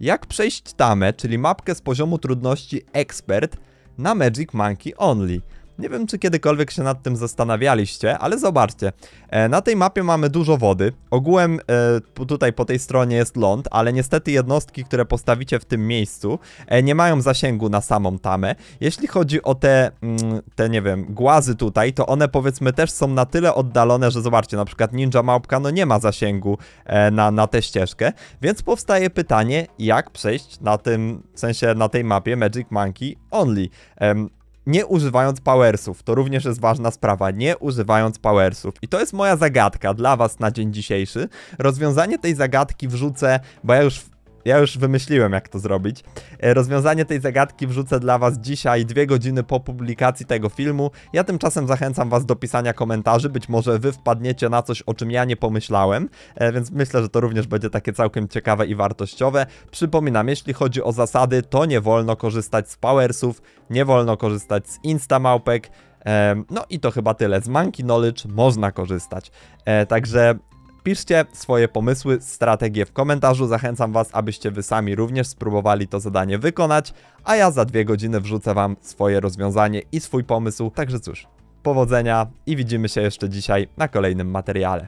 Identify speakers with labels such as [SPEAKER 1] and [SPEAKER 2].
[SPEAKER 1] Jak przejść tamę, czyli mapkę z poziomu trudności Expert na Magic Monkey Only? Nie wiem, czy kiedykolwiek się nad tym zastanawialiście, ale zobaczcie. E, na tej mapie mamy dużo wody. Ogółem e, tutaj po tej stronie jest ląd, ale niestety jednostki, które postawicie w tym miejscu, e, nie mają zasięgu na samą tamę. Jeśli chodzi o te, mm, te nie wiem, głazy tutaj, to one powiedzmy też są na tyle oddalone, że zobaczcie, na przykład ninja małpka no nie ma zasięgu na, na tę ścieżkę, więc powstaje pytanie, jak przejść na tym, w sensie na tej mapie Magic Monkey Only nie używając powersów. To również jest ważna sprawa, nie używając powersów. I to jest moja zagadka dla was na dzień dzisiejszy. Rozwiązanie tej zagadki wrzucę, bo ja już ja już wymyśliłem, jak to zrobić. E, rozwiązanie tej zagadki wrzucę dla Was dzisiaj, dwie godziny po publikacji tego filmu. Ja tymczasem zachęcam Was do pisania komentarzy, być może Wy wpadniecie na coś, o czym ja nie pomyślałem, e, więc myślę, że to również będzie takie całkiem ciekawe i wartościowe. Przypominam, jeśli chodzi o zasady, to nie wolno korzystać z powersów, nie wolno korzystać z instamałpek, e, no i to chyba tyle. Z Monkey Knowledge można korzystać. Także Piszcie swoje pomysły, strategie w komentarzu. Zachęcam Was, abyście Wy sami również spróbowali to zadanie wykonać, a ja za dwie godziny wrzucę Wam swoje rozwiązanie i swój pomysł. Także cóż, powodzenia i widzimy się jeszcze dzisiaj na kolejnym materiale.